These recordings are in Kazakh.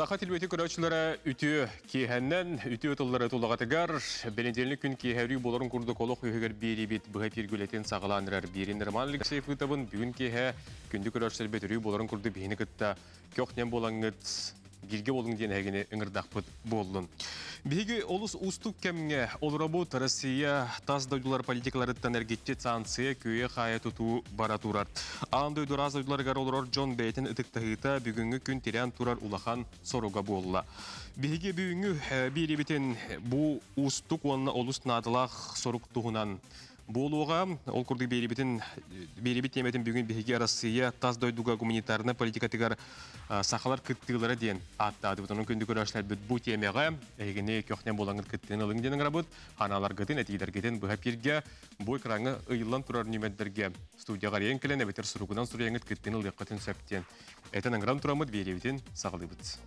Саха телбеті көрәчілері үті кейхәннен, үті өтілдері тұлағатығар, бәлендерлік күн кейхәрі боларын күрді қолық үйігер бері бет бұға пергілетін сағыланырар бері нұрманлық сейфі табын бүгін кейхә күнді көрәчілер бет үрі боларын күрді бейіні күтті. Көхнен болаңыз гирге болуң дейін әгіне ыңырдақпыт болын. Беге олыс устук кәмге олырабут Россия тас дойдулар политикаларыттан әргетте санкция көе қая тұтуы бара турар. Аан дойдур аз дойдуларғар олырор Джон Бейтін бүгінгі күн терян турар улахан соруға болла. Беге бүгінгі э, бейребетін бұ устук онына олыс надылақ соруқ Болуға ол күрді беребетін беребет теметін бүгін беге арасыя таз дойдуга гуманитарна политика тигар сахалар кыттыгылары ден аттады. адып тонун күндү көрөшлөр бүт бу темеге эгине көхнен болгон кыттын ылың ден работ аналар гытын этигидер гытын бу хапирге бу экраны ыйылан турар ниметтерге студияга рен келен бетер суругунан сурыяңыт кыттын ылык кытын септен этен аңрам турамыт беребетин сагылыбыт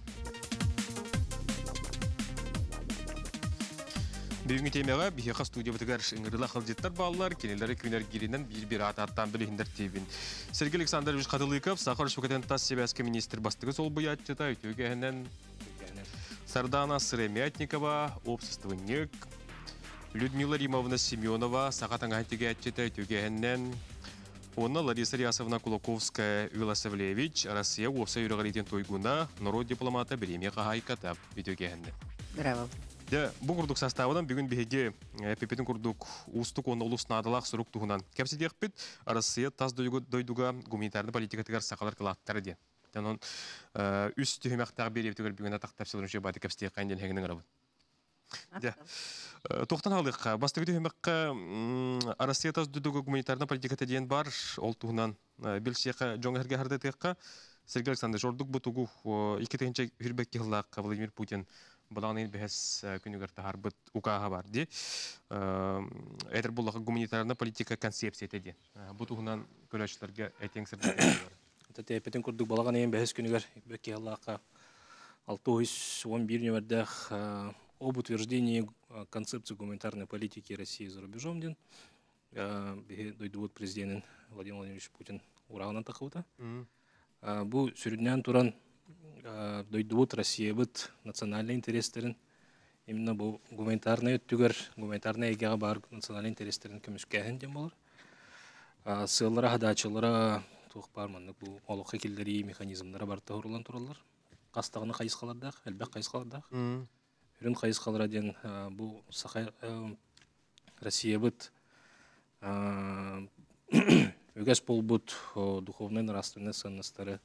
Бүгінгі темеға бихеқа студия бұтығар шыңырыла қылдеттар балалар, кенелері күйінер керінен бір-бір ат-аттан білігіндер тейбін. Сергей Александрович Қадылықов, Сақар Шөкетен Тас Себәскі министр бастығы сол бұй аттета өтеугенен Сардана Сыремятникова, Обсыстывынек, Людмила Римовна Семенова, Сақатан Антиге аттета өтеугенен Онна Лариса Рясовна Кулаковская, Виласавлевич, Россия, Уоса Юргаритен Тойгуна, народ дипломата Беремия Хагайката, өтеугенен. Браво бұл құрдық составынан бүгін беге пепетін құрдық ұстық оны ұлысына адалақ сұруқ тұғынан кәпсіде қпет арасыя таз дойдуға гуманитарны политикатығар сақалар кылаттары де Тәнон үс түйімәқтағы беріп түгір бүгін атақтап бады қайын арабын. Тоқтан таз бар. Ол тұғынан Сергей Александрович, Путин бұлағын бәс э, күнігір тарбыт бұт ұқаға бар де. Э, Әдір бұлағы гуманитарна политика концепция етеді. Э, бұт ұғынан көләшілерге әйтен сірді. Тәте әпетін күрдік бұлаған ең бәс күнігір бөкке Аллақа 611 нөмірдәқ об утверждении концепции гуманитарной политики России за рубежом ден. Дойдуот президент Владимир Владимирович Путин урағынан тақылды. Бу сүрінен туран дойдубут россиябыт национальный интерестерин именно бу гуманитарный өттүгөр гуманитарный эгеге бар национальный интерестерин көмүскэхин дем болор сыыллара хадачылара туухпар маннык бу олукка килдери механизмдары бар тохурулан тураллар кастагыны кайыс калардаах элбек кайыс калардаах үрүн кайыс калара диэн бу сахай россиябыт өгөс болбут духовный нравственный ценностары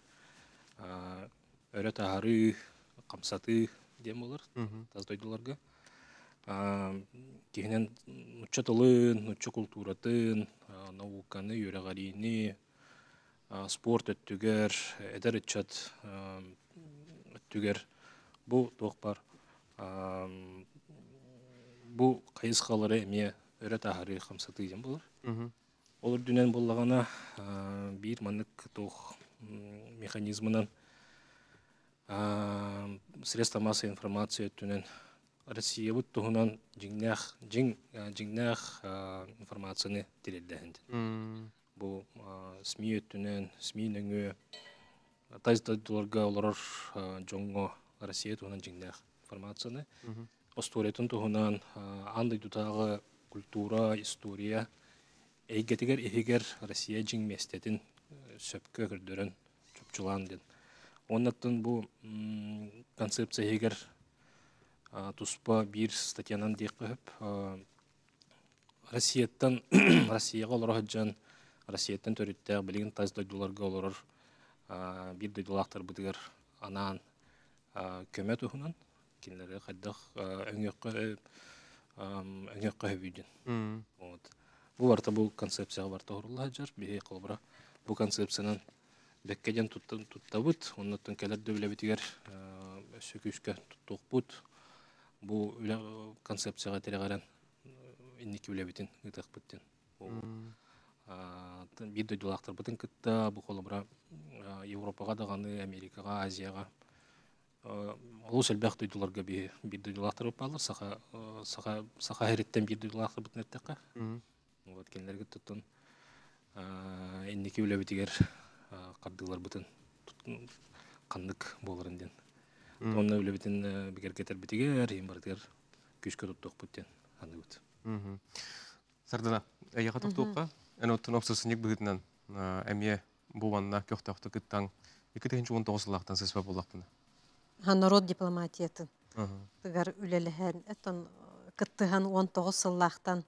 өрөт ары камсаты дем болар таздойдуларга кихинен нучча тылын нучча культуратын науканы үйрәгалини спорт өттүгер эдер өттүгер бу тохпар бу бул калары эмне өрө тахары камсаты дем болар Олар дүнен боллагана бир манык тох механизмынан средства массовой информации түнен Россия вот тугунан жиңнях жиң информацияны тирелдәһен. Бу СМИ түнен СМИ нөңө тайздадыларга олар жоңго Россия тугунан жиңнях информацияны. Остуретин тугунан андай дутагы культура, история эйгетигер ихигер Россия жиң местетин сөпкө кырдырын чопчулан оннаттан бу концепция егер туспа бир статьянан дей кыып россияттан россияга олорох жан россияттан төрүттэ билигин таз дойдуларга олорор бир дойдулактар бытыгар анан көмө тухунан кинлери хайдах өңөккө өңөккө хөбүйдүн вот бул барта бул концепцияга барта орулла жар бии колбура бул концепциянын беккеден туттабыт оннотон келер дөбүлебитигер э, сөкүскө туттукпут бу концепцияга терегерен э, инники билебитин ытыкпыттин бидой э, дулактарбытын кытта бу холобура европага даганы америкага азияга Ол сәлбәк дойдуларга би бир дойдулактырып балар саха саха саха хәреттән бир дойдулактыр бит нәттәкә. Вот кенләргә тутын. Э иннеке үләбитигәр кардылар бытын каннык болар инден онна үле битин э, бигер кетер битигер им бардыгер күчкө туттук буттен аны бут сардана эяка туттукка эн оттун оксусуник бүгүтүнөн эмие буанна көхтөктө кыттан эки тыгынчы он тогузулактан сызба булакпына ха народ дипломатиятын тыгар үлелеһен этон кыттыган он тогуз сыллактан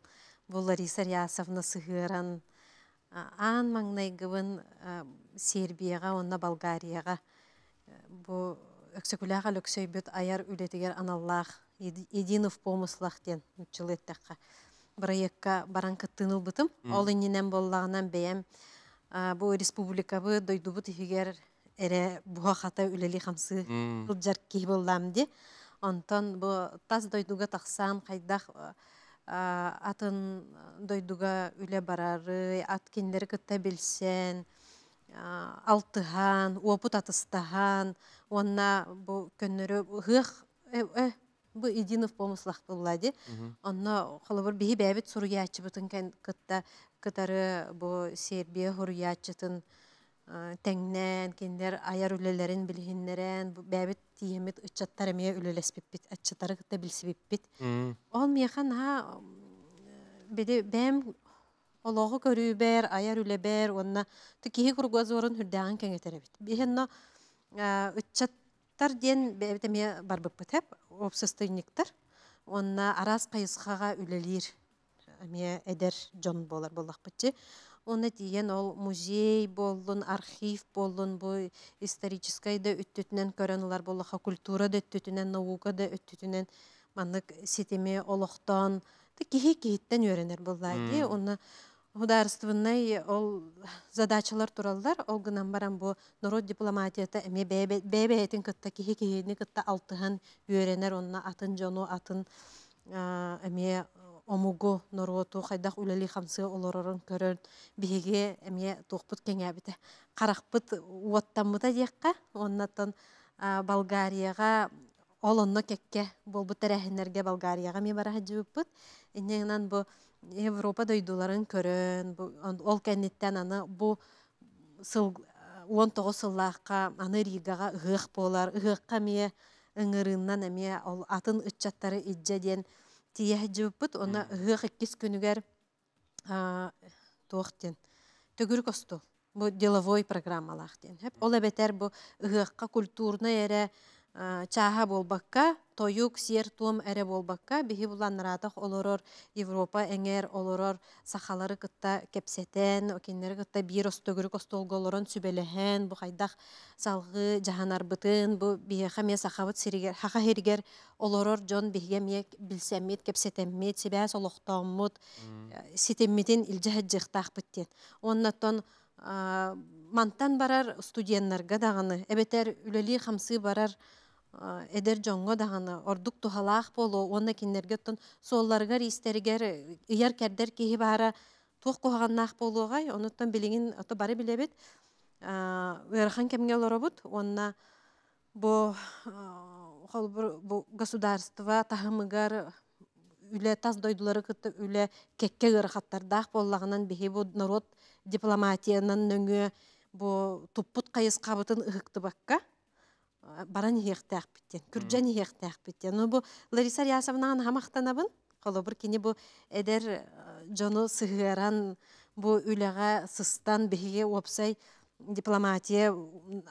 бул лариса рясовна сыгыран аан маңнайгыбын Сербияға, онна Болгарияға. Э, Бұ өксөкүләк ал өксөйбүт аяр үлетигер аналлах единов помыслах ден үчыл еттекка. Проектка баран кыттыныл ол боллагынан бу республикабы дойдубут ихигер эре буха хата үлели хамсы кылжар ки боллам ди. Онтон бу таз дойдуга таксан кайдах атын э, дойдуга үле барары, ат киндери кытта билсен, алтыхан, опут атыстахан, онна бу көннөрү хых э, э, бу идинов помыслах буллади. Онна холобур бихи бәбит суруячы бутын кытта кытары бу Сербия хуруячытын Э, тәңнән, кендер аяр үлелерін білгеннерен, бәбіт тиемет ұтчаттар әме үлелеспеппет, әтчаттары қытта Ол мияқан ха, бәді бәм олоғы көрі бәр, аяр үле бәр, онна түкеге күргөз орын хүрдәған кәңетері бет. Бәхенна ұтчаттар э, ден бәбіт онна арас қайысқаға үлелер әме әдер жон болар болақ бітті. Оны тиен ол музей болын, архив болын, бұл историческай да өттүтінен бол болыға, культура да үттетінен, наука да үттетінен, маннык сетеме олықтан, кихи-кихиттен өренер боллайды. Оны Хударствынай ол задачалар тураллар, ол гынан баран бу народ дипломатията эме бәйбәйтін кытта кихи кихини кытта алтыхан онна атын жону атын эме омугу норготу хайдах улали хамсы олорорун көрөн биһиге эмие туохпут кеңэбите карахпыт уоттаммыта диэкка оннаттан болгарияга олонно кекке болбут эрэхинерге болгарияга ми бараха жибиппут иннегинан бу европа дойдуларын көрөн ол кэнниттен аны бу сыл он тогуз сыллаакка аны ригага ыһыах болар ыһыахқа мие ыңырыннан эме ол атын ытчаттары ижеден тиэһжибиппит она ыһыах иккис күнүгэр туохтен деловой программалах ол эбетер бу культурный тойук сиер туум эре болбакка биһи буланнараатах олорор европа эңер олорор сахалары кытта кепсетен окиннери кытта биир остогүрүк остолголорон сүбелеһен бу хайдах салгы жаһанарбытын бу биэха мие сахабыт сиригер хаха хиригер олорор жон биһиге мие билсеммит кепсетеммит сибээс олохтооммут э, ситеммитин илжаһаджыхтаахпыт диэн оннаттон мантан барар студеннарга даганы эбетер үлели хамсы барар эдер жоңго дагана ордук тухалаах болу уонна киннерге оттон суолларыгар истеригер ыйар кердер киһи баара туох болугай болуогай билигин ото бары билебит ыархан кемге олоробут уонна бу бу государство тахымыгар үле таз дойдулары кытты үле кекке ырахаттардаах боллагынан биһи бу народ дипломатиянын нөңө бу туппут кабытын ыһыктыбакка баран хехтах биттен күрджен хехтах биттен бу Лариса Рясовнан қолу бір кини бу әдер э, жону сыгыран бу үліға сыстан беге опсай дипломатия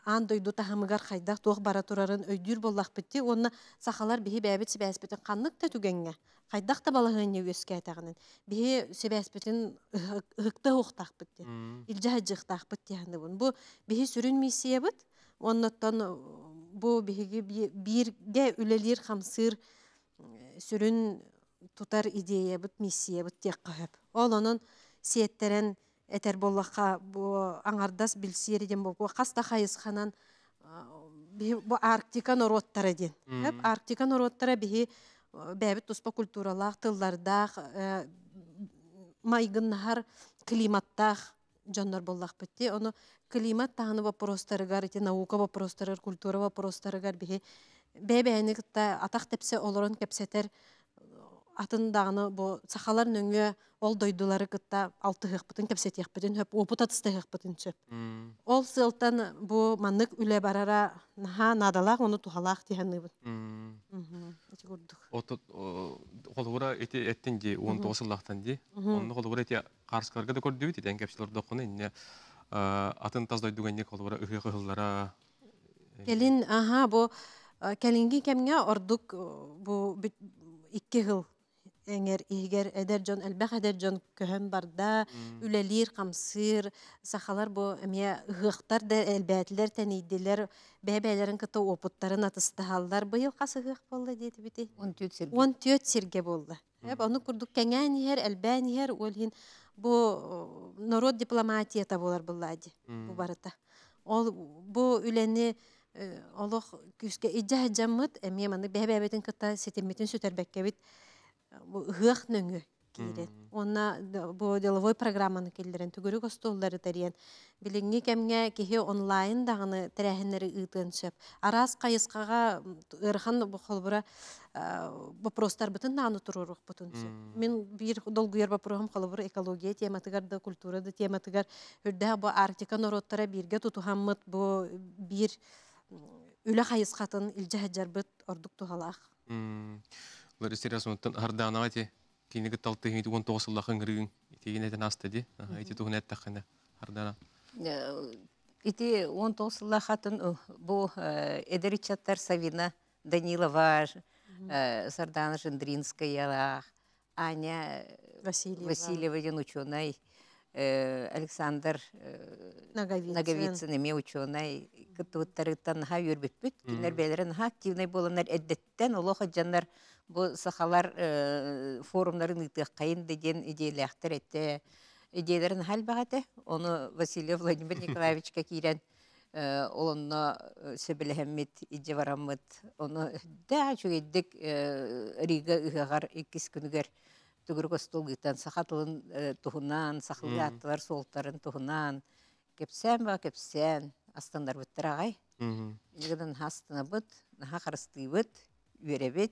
ан дойду тахамыгар бара турарын өйдүр боллах битти онна сахалар бихи бәбит себәспетин каннык та түгенге, та балаһын өскә өске бихи себәспетин ыкта ухтах битти илҗа җыхтах жықтақ бу бихи сүрүн миссия бит оннаттан бу биһиги биирге үлелир хамсыр сүрүн тутар идея бут миссия бут тек қағып. Ол оның этер боллаха бу аңардас білсер еден болку қаста қайыз ханан бу арктика нороттара ден. Арктика арктика бігі бәбіт ұспа культуралақ, культуралах майғын нағар климаттақ жоннор боллах битти. Оны климат тағыны вопростарыгар, ити наука вопростарыр, культура вопростарыгар бихи. Бәбәйіні кытта атақ тепсе олорон кепсетер атын дағыны бо сахалар нөңе ол дойдулары кытта алты хықпытын кепсет яқпытын хөп, опыт атысты хықпытын сөп. Ол сылтан бу маннык үле барара наха надалақ, оны тухалақ дияны бұн. Отут, қолғыра еті әттен де, 19 лақтан де, оны қолғыра еті қарсықларға да көрді бейді, дән кәпшілер доқыны, атын таздай дүгәнне калдыра үһе кыллара. Э, Келин аха бу келинги кемгә ордук э, бу икки хыл эңер игер эдер жон элбэх эдер жон көһөм барда үлелир камсыр сахалар бу эмне ыгыктар да элбэтлер тенидилер бэбэлерин кыта опуттарын атыстааллар быйыл касы ыгык болду дейди бити 14 серге 14 серге болду Эп аны курдук кеңәнер элбәнер ул хин бу э, народ дипломатия та болар буллади бу барыта. Ол бу үләне э, олох күскә иҗа җәммәт, әмме э, мәне бәһәбәтен кытта сетеммәтен сөтәрбәккә бит. Бу хыяк киирет. Онна бу деловой программаны келдерен түгүрүк остолдары терен. Билинге кемге кихе онлайн дагыны терәһеннәре ытынчып. Арас кайыскага ырхан бу холбура э, вопростар бүтүн наны турурук бүтүн. Мен бир долгу ер вопросум холбура экология тематыгар да культура да тематыгар үрдә бу Арктика народтары бирге тутухаммыт бу бир үлә кайыскатын илҗәһәҗәр ордук тугалах. Ларисера сонтан ардана тиниге талты хими тугон тоосулла хынгырын тигине тен астыды эти тугун эттахына ардана ити он тоосулла хатын бу эдеричаттар савина данилова сардана жендринская аня васильева васильева ученый Александр Наговицын эме ученый кытыттарыттан ха юрбүппүт кинер белерин ха активный боланар эддеттен олоха жаннар бу сахалар э, форумларын ытыккайын деген идеялахтар этте идеяларын халбагате оны Василий Владимир Николаевичка кирен олонно э, э, сөбелехеммит иде бараммыт оны да чугеддик Рига ыгагар иккис күнүгер түгүр костолгытан сахатын тухунан сахлы аттылар солтарын тухунан кепсен ба кепсен астандар буттырагай Игдан хастына бут, наха харстыбыт, үйребет,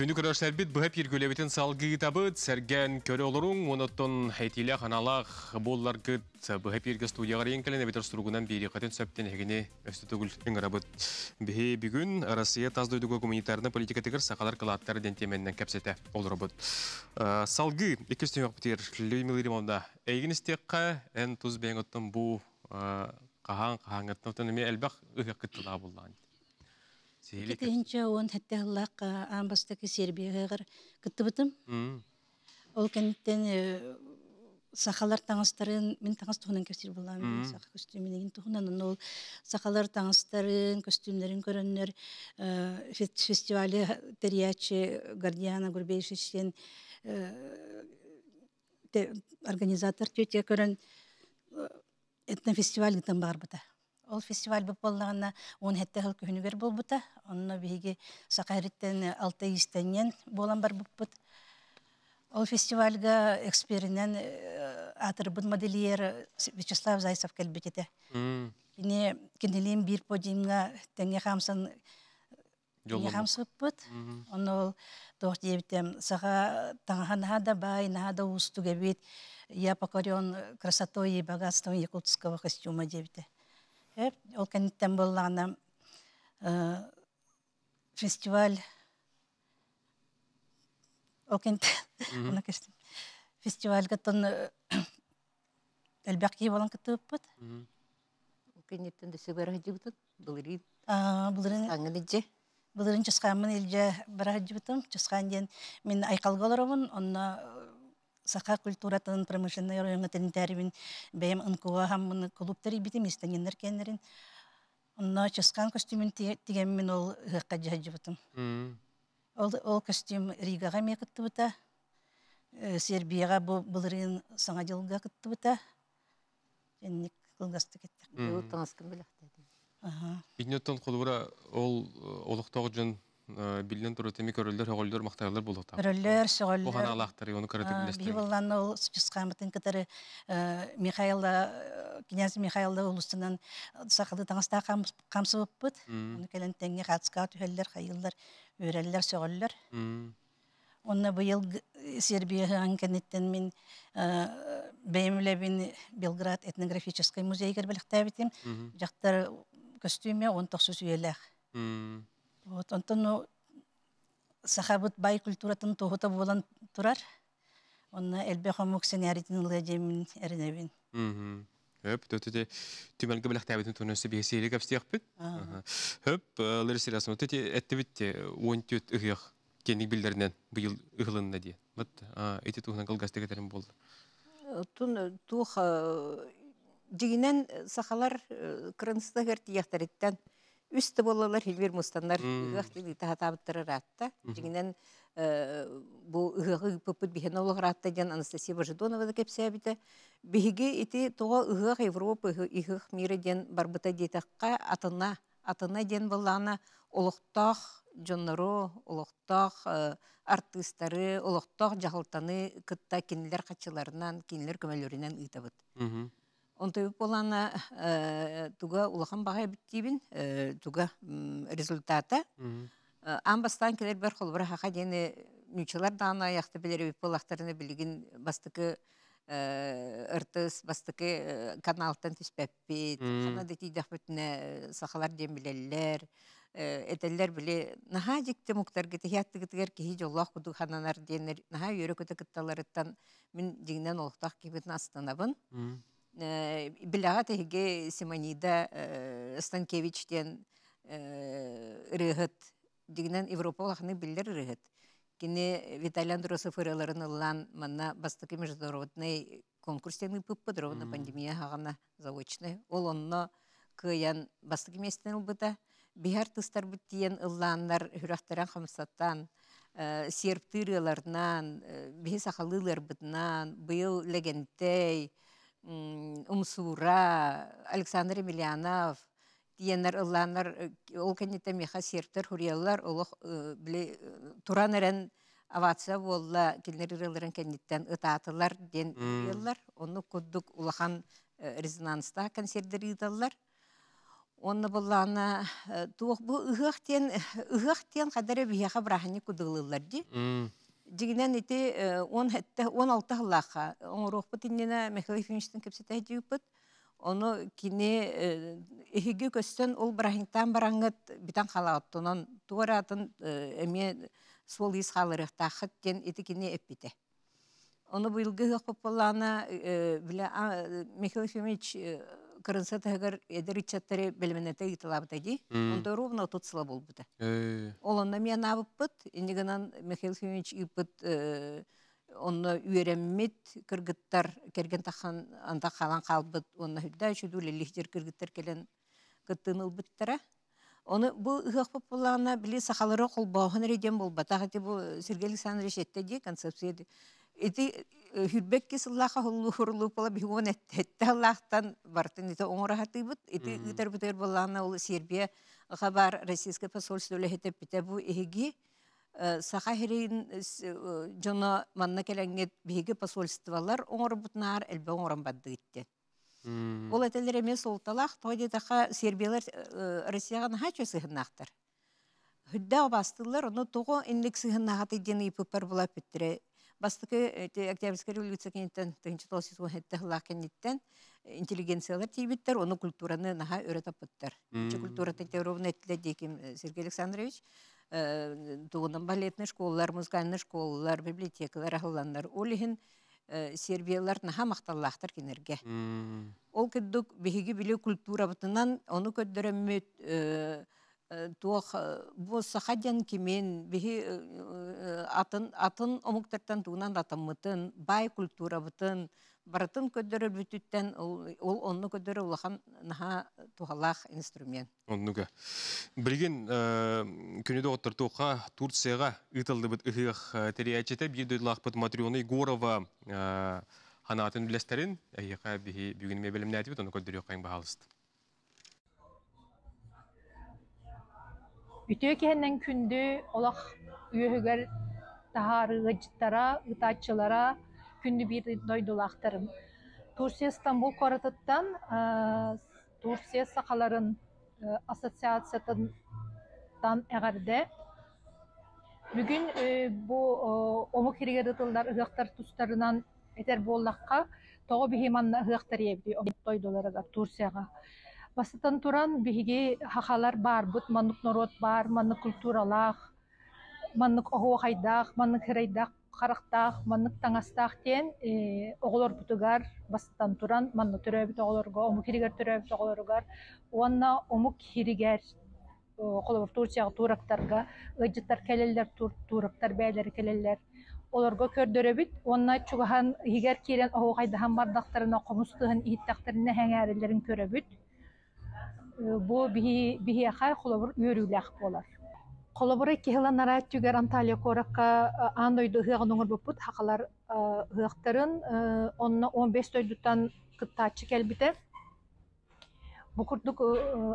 Күні күрөштер бит бұхып ергөлебетін салғы табыт, сәрген көрі олырың, әйтелі қаналақ боллар күт бұхып ергі студияғар еңкілін әбетір сұрғынан бері қатын сөптен әгіне бүгін Росия таздойдығы политика тігір сақалар қылаттар дентеменінен кәпсеті олырабыт. Салғы 200 өкпітер Людмила Римовна Китенче он хәтта хыллак амбастаки Сербияга гыр кыттыбытым. Ол кенттен э, сахалар таңыстарын мен таңыс туһунан кәсир булам. Саха көстүмнән туһунан ол сахалар таңыстарын, көстүмнәрен көрәннәр, э, фестивале Терячи Гардиана Гурбейшичтен э, организатор тетя көрән этнофестиваль гытын барбыта ол фестиваль бу боллагына он хетте хыл күнүгер болбута онно биги сакариттен алты истенен болан бар буппут ол фестивальга атыр э, атырбын модельер вячеслав зайцев келбетете ине кинелем бир подиумга теңе хамсын теңе хамсыппыт онно ол тох дебитем сага таңаха да бай нада устуга бит я покорен красотой и богатством якутского костюма дебите Эп, ол кәнеттен боллағына фестиваль ол кәнеттен, фестиваль кәттен әлбәқи болан кәтті өппіт. Ол кәнеттен дөсі бәрі жүгітін, бұлырын, аңын әджі. Бұлырын чысқамын елже бәрі жүгітін, чысқан ден мен айқалғаларымын, оны саха культуратын промышленный районатын тәрбин бәем ынкуа һәм моны клубтар битем истәнгәннәр кеннәрен. Онна чыскан костюмын тигән мен ул хакка җаҗыбытым. Ол ол костюм Ригага ме кытты бута. Сербияга бу булырын саңа җылга кытты бута. Җәнник кылгасты кеттек. Бу таңскын беләхтә. Аһа. Биднеттен кулбура ол олуктагы җан Э, билен туры теми көрөлдөр, хогөлдөр, мактайлар болот. Рөллөр, сөгөллөр. Э, Бу хана лахтыр, оны көрөтүп э, билестер. Биваллан ол спискамытын кетери Михаилда князь Михаилда улустунан сакылды таңаста камсыбыппыт. Аны келен теңге катска түһөллөр, хайылдар, өрөллөр, сөгөллөр. Онна быйыл Сербия кенеттен мен бейімлебін Белград этнографический музей кірбіліктәбітім. Жақтар костюме 19 үйеләқ. Вот, онтон ну, сахабыт бай культуратын тоғыта болан турар. Онна әлбе хомук сценарийдин лэдемин эренебин. Хөп, төтөте түмәлге беләк тәбетен төнөсө бесейле капстыяк бит. Хөп, э, лерселясын төтөте э, әттебит 14 ыгык кенник билдернен быйыл ыгылынна ди. Вот, а, эти тугнан кылгасты кетерим болды. Тун э, тух дигинен сахалар крынстыгер тияктарыттан үсті болалар хилбер мустаннар ыгахты тахатабыттырыр атта жигинен бу ыгы пыпыт бихенолог ратта ден Анастасия Бажидонова да кепсәбите биһиге ити тоға ыгы Европы ыгы мире ден барбыта детакка атына атына ден буллана улуктах жоннору улуктах артисттары улуктах жахылтаны кытта кинилер качыларынан кинилер көмөлөрүнөн ыйтабыт Онтойып болана э, туга улахан бағай біттейбін, э, туга результата. Э, Амбастан келер бір қолбыра хақа дені нүчелар дана аяқты білері біп болақтарыны білігін бастықы ыртыс, бастықы каналтан түспәппет, қана детейдақ бүтіне сақалар ден білелілер, этеллер биле наха жикте муктар гете хятты гетер ки хиҗ Аллаһ куду хананар денер наха йөрәк көтә кытталарыттан мин дигнән олтак кибет настанабын Э, Біляға тәйге Симонида э, Станкевичтен э, рыгыт, дегенен Европа олақыны білдер рыгыт. Кені Виталий Андросов ырыларын ылан манна бастықы международный конкурстен пыппы пандемия хағана заочны. Ол онно кыян бастықы местен ұлбыта. Бихар тыстар бұттиен ылланнар хүрақтаран қамсаттан, серптырыларынан, бихи сақалылар бұтынан, бұйыл легенттей, Умсура, Александр Емельянов, диеннер ылланнар э, ол кеннете меха сертер хурияллар олох э, биле э, туран авация болла килнер ырылларын кеннеттен ытатылар ден хурияллар онны куддук улахан резонанста консердер ыдаллар онны буллана туох бу ыгыктен ыгыктен кадары бияха брахани кудылылар ди Дигинен ити э, он хетте он алты хыллаха. Он рухпут иннена Михаил Ефимовичтен кепсете дюпут. Оно кине эхиге көстен ол брахинтан барангат битан халаат. туара туаратын эме сол ис халырых тахыт ген ити кини эппите. Оны бұйылғы хақпапалана, э, біле, Михаил Ефимович э, кырынса тәгәр эдер ичәттәре белменәтә итәләбәтә ди. Онда ровно тот сыла э, э, э. Ол Олонда мен абыппыт, инегенан Михаил Химович иппыт онна үйрәммит кыргыттар керген тахан анда халан калбыт, онна хүдә чүдүле лихтер кыргыттар келен кыттыныл биттәре. Оны бу ыгак популарына биле сахалары реден болба. Тағы де бу Сергей Александрович әйтте ди, концепция ди. Эти хүрбекке сыллаха хуллу хурлу пола бигон этте аллахтан бартын ите оңорахатыбыт ити итер бутер боллана ул сербия хабар российское посольство лехетеп бите бу эги э, саха херин э, жона манна келенгет биге посольстволар оңор бутнар элбе оңоран бадды итте ол этелер эмес ол талах тоди таха сербиялар э, россияга хачы сыгынактар хүддә бастылар оны того инлек сыгынагаты дени пупар була питре бастыкы э, октябрьская революция кенеттен тыгынчы толсыз кенеттен э, интеллигенциялар тийбиттер, оны культураны наха өре тапыттар. Чи культура тентеровна этле диким э, Сергей Александрович тугынан балетный школалар, музыкальный школалар, библиотекалар ахылланнар олиһин сербиялар наха макталлахтар кинерге. Ол кыддык биһиги биле культура бытынан оны көддөрөммөт туох э, буосса хадян кимен биһи э, э, атын атын омуктартан туунан атаммытын бай культурабытын баратын көддөрөр бүтүттен ул онну көддөрө улахан наха тухалах инструмент оннуга билген күнүдө туха турцияга ытылды ытылдыбыт ыхыах териячете бирдылахпыт матрионы горова ханатын билестерин эйяка биһи бүгүнме билимнеатибит онну көддөрү кайын баалысты Бүтөө кеннен күндү олох үйөгөр тахары гыжтара, ытачылара күндү бир дойдулактырым. Турсия Стамбул коротуттан Турсия сакаларын ассоциациятын дан эгерде Бүгүн бу омук хиреге дытылдар ыгактар тустарынан этер боллакка тогу бихиманна ыгактар Бастан туран биге хахалар бар бут маннык народ бар, маннык культуралах, маннык ого хайдах, маннык хирайдах, характах, маннык таңастах тен э, оголор бутугар бастан туран манны төрөбүт оголорго, ому киригер төрөбүт оголоргар, уанна ому киригер колор э, турчага турактарга, ыжыттар келелер турактар бәйлер келелер. Оларга көрдөрөбүт, онна чугахан хигер кирен ого хайдахан бардактарына комустуган иттактарына хәңәрелерин көрөбүт бу бихияхай холобур үйөрүлэх болар холобур кехилан нарат түгер анталия коракка э, андойду ыагын оңор буппут хакалар э, ыактарын э, онна он беш тойдуттан кыттаачы келбите букурдук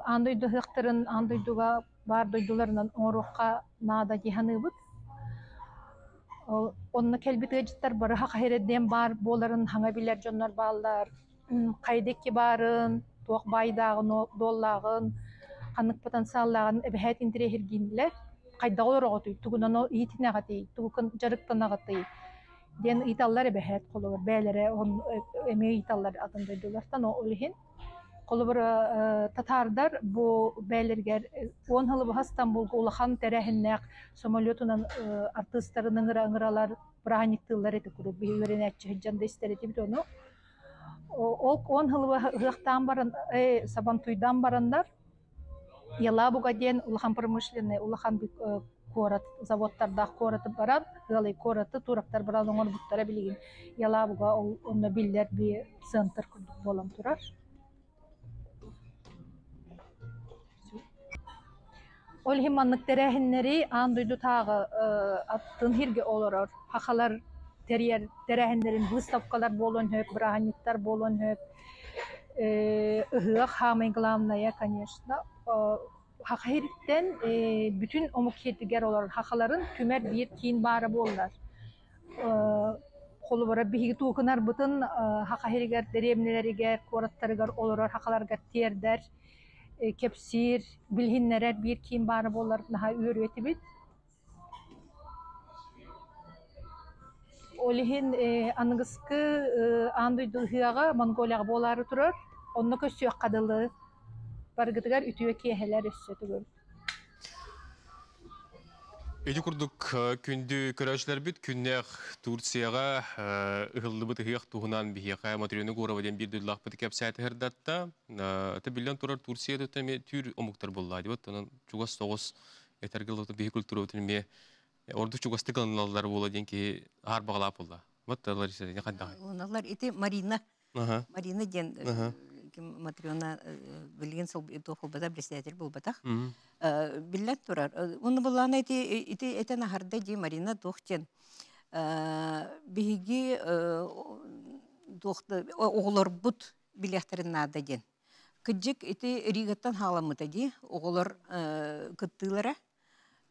андойду ыактарын андойдуга бар дойдуларынан оңорукка наада онна келбите бар боларын хаңа билер жоннор кайдеки барын туох байдагын доллагын канык потенциаллагын эбэхэт интерехиргинлер кайдагы ороготуй тугунано иитинагатый тугукын жарыктанагатый диэн ыйталлар эбэхэт колобур бээлере э, эме ыйталлар атын дойдулартан олихин бар э, татардар бұл бээлергер э, он хылыбыха стамбулга улахан терехиннеак самолетунан артыстарын ыңыра ыңыралар браник тыллар эти куру биилерин эччи хиджанда истеретибит ону ол он хылыва ыхтан барын э сабантуйдан барандар ялабуга ден улахан промышленный улахан корат заводтарда кораты баран ылай кораты турактар баран оңор буттара билигин ялабуга ол онно биллер би центр болам турар ол химаннык терехиннери андуйду тагы э, аттын хирге олорор терер терэһиннерин выставкалар болон хөк браганиттар болон хөк э, ыһыак хамый главное э, конечно хахириттен э, бүтүн омукетигер олар хахаларын күмер биет кийин баары боллар холубара биһиги туукынар бытын хахахиригер деревнелеригер кораттарыгар олорор хахаларга тиердер кепсир билһиннерер биир кийин баары боллар наха үөрүэтибит олиһин э, аныгыскы аандуйдыыаға э, монголияға болары тұрар онно көсүөк кадылы баргытыгар үтүө киэхелер өссөтүгөр Эти курдук э, күндү көрәшләр бит күннәх Турцияга ыгылды бит хыяк тугынан бияка материалны горова ден бир диллах бит кепсәт хердатта ты билен турар Турцияда тәме түр омуктар булла дип атынан чугас тогыз этергелоту бихикул туру тилме ордучу гостыган лаллар ки ар харбагала пулла. Вот Лариса не ханда. Лаллар эти Марина. Ага. Марина ден ким Матрёна билген сол тохол бада председатель бул батах. билет турар. Уны буланы эти эти эти нахарда ди Марина тохтен. Биги дохты оглор бут билеттерин нада ден. Кыджик эти Ригаттан халамыта ди оглор кыттылара.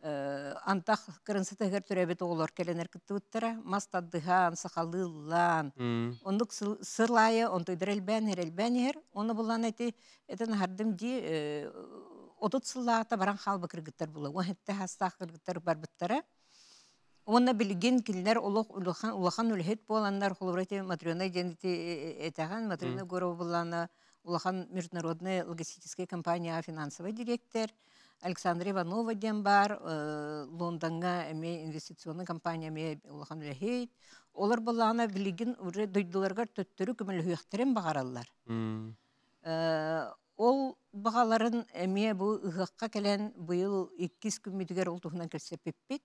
Э, антах кырынсытыгер төрөбүт оолор келенер кыттыбыттара мастаддыхан сахалыллан ондук сырлайы онтойдыр элбен элбен хер оны булан эти этен хардым ди э, отут сыллаата баран халбы кыргыттар була уахетте хастах кыргыттар барбыттара Оны билген киллер олох улахан улахан улхет боланнар хулурати матрёна денити этаган э, матрёна горобулана улахан международная компания финансовый директор Александр Иванова ден бар, э, Лондонга эме инвестиционный компания эме улахан үлэхейт. Олар болана билигин уже дойдыларга төттөрү көмөлөйөктөрүн багараллар. Э, ол бағаларын әме бұл ыгыкка келен быйыл 200 күн мүдүгер ол туһунан келсе пеппит.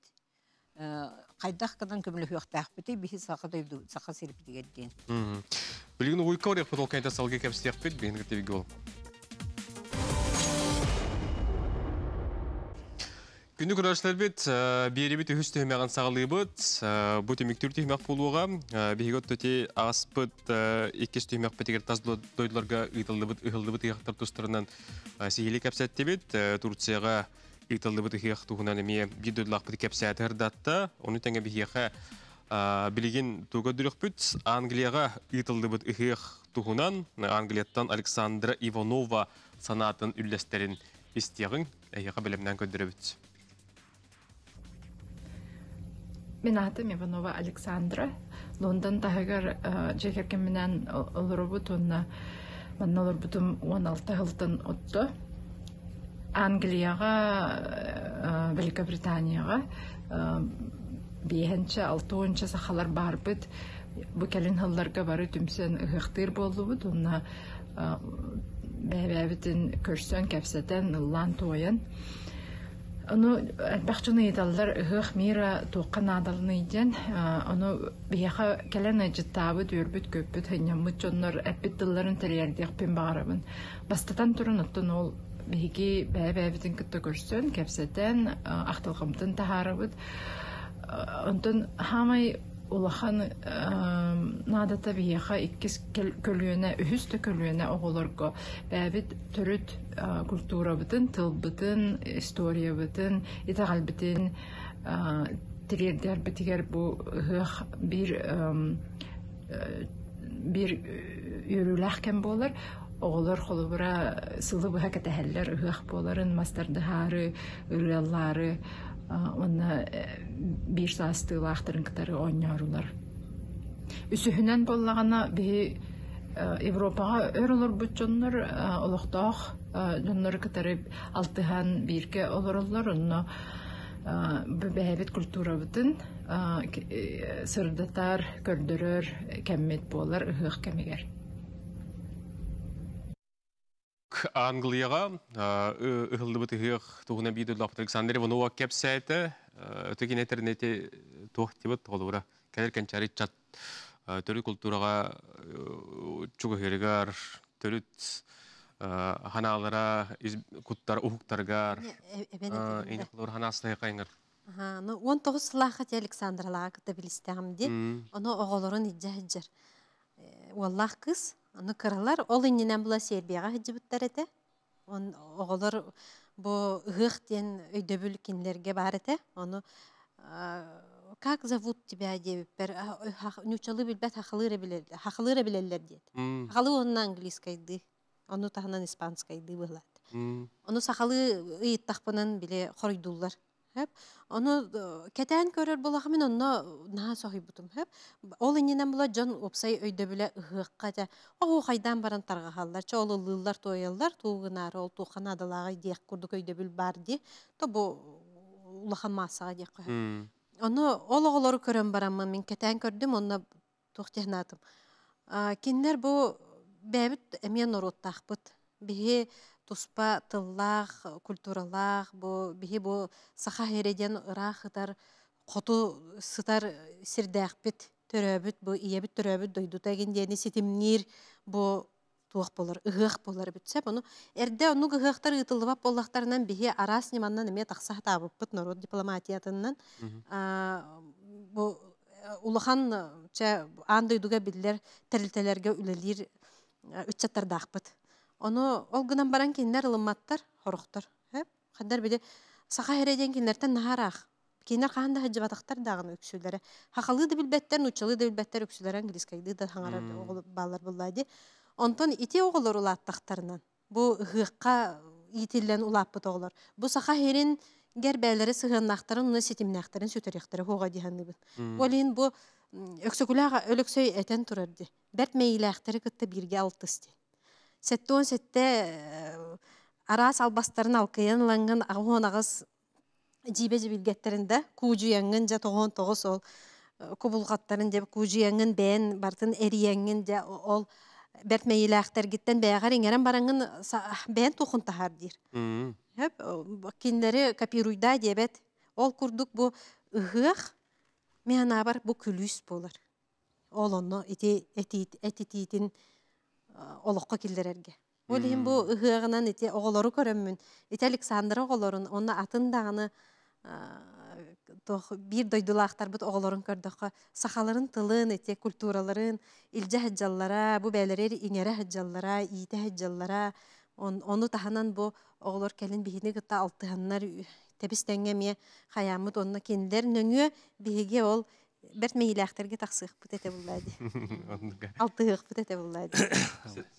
Э, кайдах кынан көмөлөйөктөк бити бихи сака дойду сака сирип дигенден. Билигин уйкарык потолкайда салга кепсиякпит бигин гетиги болуп. Күнді күрәшілер бет, бері бет үхіс түйімеған сағылы бұд, бұд емектер түйімек болуға, бейгот төте ағас бұд, Турцияға ұйтылды тұғынан бір дойдылақ оны Англияға ұйтылды Англияттан Александра Иванова санатын үлләстерін істеғін, әйеға білімнен Мен атым Иванова Александра. Лондон тахагар э, жекеркен менен олорубу тонна. Мен олорбутум 16 жылдан отто. Англияга, э, э, Великобританияга биһенче 6-нчы сахалар барбыт. Бу келин хылларга бары түмсен ыгыктыр болубу онна Бәбәбитин көрсен кәпсәтен лан тоен. E, ону бахчуны идаллар ыгых мира туққан адалны иден, ону бияха келен ажыттабы дүрбүт көппүт хэняммыт жоннор әппит дылларын тәрердек пен бағарабын. Бастатан турын оттын ол биһиги бээбээбитин кытта көрсөн кэпсэтэн ахтылгымтын тахаарыбыт э, онтон хамай улахан э, наадата биеха иккис көлүөнө үһүстө көлүөнө оголорго бэбит төрүт э, культурабытын тылбытын историябытын итагалбытын тирердербитигер э, бу ыһыах бир бир үрүлэхкен болар оголор холубура сылы быха кэтэһэллер ыһыах боларын мастардыхаары ырыаллаары онна э, бир саасты лахтырынктары онньорулар. Үсүһүнэн боллагана биһи э, Европаға өр э, олар бұт жоннар, ұлықтақ жоннар кітарып алтыған бирге олар олар, онна сырдатар, көрдөрөр кәммет болар, ұхық кәмегер. Англияға ұғылды э, бұтығық тұғына бейді лапыт Александр Иванова кәпсәйті өтігін әтернеті тұқты бұт олығыра кәдір кәнчәрі чат түрі культураға түрі ханасына Александр де оны оғолырын иджа Оны кыралар ол иннен була Сербияга хиҗибеттәр әтә. Он оголар бу гых ден өйдөбүл бар әтә. Оны как зовут тебя деп бер нючалы билбет хахлыра билер хахлыра билерлер дит. Хахлы он английский ди. Оны тахнан испанский ди булат. Оны сахалы ыйт тахпынан биле хорйдуллар. Хэп. Оны кетән көрөр булаха мен на наһа сохи бутум хэп. Ол иннен була жон опсай өйдө биле ыгыкка оу Ого хайдан баран тарга халлар, чолы лыллар тояллар, тугынар ол туханадалага дек курдук өйдө бар барди. То бу улахан масаға дек Оны ол көрем көрөн ма, мен кетән көрдүм, онно тухтехнатым. Киндер бу бәбит эмен ороттахпыт. би туспа тыллаах культуралах бу биһи бу саха хереден ырахытар хоту сытар э, сирдээхпит төрөбүт бу ийэбит төрөөбүт дойдута диэни ситимнир бу туох болар ыгых болар бүт сэп ону эрде онук ыһыахтар ыытылыбап боллахтарынан биһи араас ниманнан эме тахсах народ дипломатиятыннан бу э, улахан аан дуга биллер терилтелерге үлелиир э, үтчаттардаахпыт Оны ол гынан баран киннер ылымматтар, хорохтар. Хэп? Хаддар биде саха хереден киннертен нахарах. Киннер ханда хаджыбатақтар дағын өксүлері. Хақалы да билбеттер, нучалы да билбеттер өксүлерен грискайды да хаңарар оғыл балар болады. Онтон ите оғылар улаттақтарынан. Бу ғыққа итиллен улаппыт оғылар. Бу саха херен гербәләре сыгыннактарын, уны сетимнактарын, сөтөрәктәре хуга дигәнне бит. Олин бу өксөкүләгә өлексөй әтән турар ди. Бәт мәйләхтәре кытты биргә алтысты сеттуон сетте э, араас албастарын алкыйын лаңгын агуон агыс жибе жибилгеттеринде куужуяңгын же тогон тогос ол э, кубулгаттарын деп кужуяңын бээн бартын эрияңгын же ол бертмейилээхтергиттен бээхар иңерен бараңгын бээн тухунтахар дир киндери копируйда дебет ол курдук бу мена бар бу күлүс болар ол эти эти этитин олоққа килдерерге. Ол ем бу ыһыгынан ите оголору көрөммүн. Ите Александра оголорун, онна атын дагыны тох бир дойдулактар бут оголорун сахаларын тылын ите культураларын илже хаджаллара бу бәлерер иңере хаджаллара ийте хаджаллара Оны ону таханан бу оголор келин бихини гыта алтыханнар тебис теңеме хаямыт онна киндер ол Берт мейіләқтірге тақсық бұтеті бұлайды. Алтығық бұтеті бұлайды.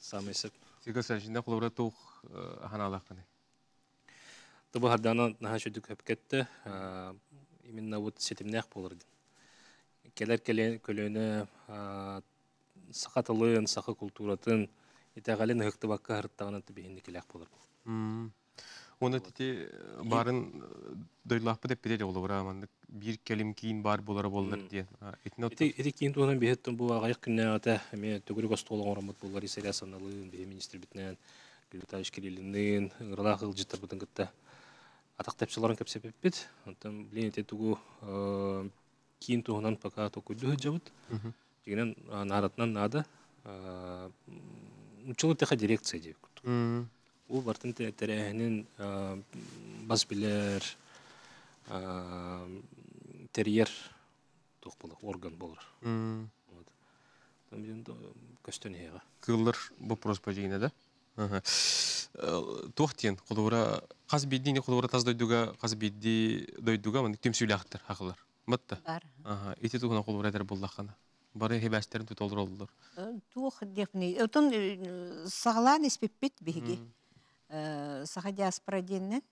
Самый сып. Сегі сәжінде құлыбыра тұқ ә, ханалақыны. Тұбы хаддана наға шөдік әпкетті. Ә, именно вот сетімнәқ болырды. Келер көлөні ә, сақатылын, сақы культуратын, итәғален ғықты баққа ғырттағынан түбейінді келәқ болырды. Оны тете барын дөйлаппы деп бедер олы бұраманды. Бір келім кейін бар болар болар де. Эти кейін туынан бейеттен бұл ағайық күнне ата, әме төгірі көсті олың орамат болар, есәрі асаналын, бейе министр бітінен, гүлітайш келелінен, ғырла қыл жыттар бұтын күтті. Атақ тәпшіларын кәпсеп бет, онтан білен ете тугу кейін туынан пока тоқуды жабыт. Дегенен наратынан нады. Учылы теха дирекция деп күтті ол бартын тәрәһинен бас билер терьер тух орган болар. Вот. Там бин көстөнеге. Кыллар вопрос пожигине да? Ага. Тохтен кулура каз биддини кулура таз дойдуга каз бидди дойдуга мен тем сүйләхтер хакылар. Мытты. Ага, ите тугына кулура тер буллахана. Бары хебастерин тутолдырылдыр. Тух депни. Отон саглан испеппет биги саха э, диаспора диэннен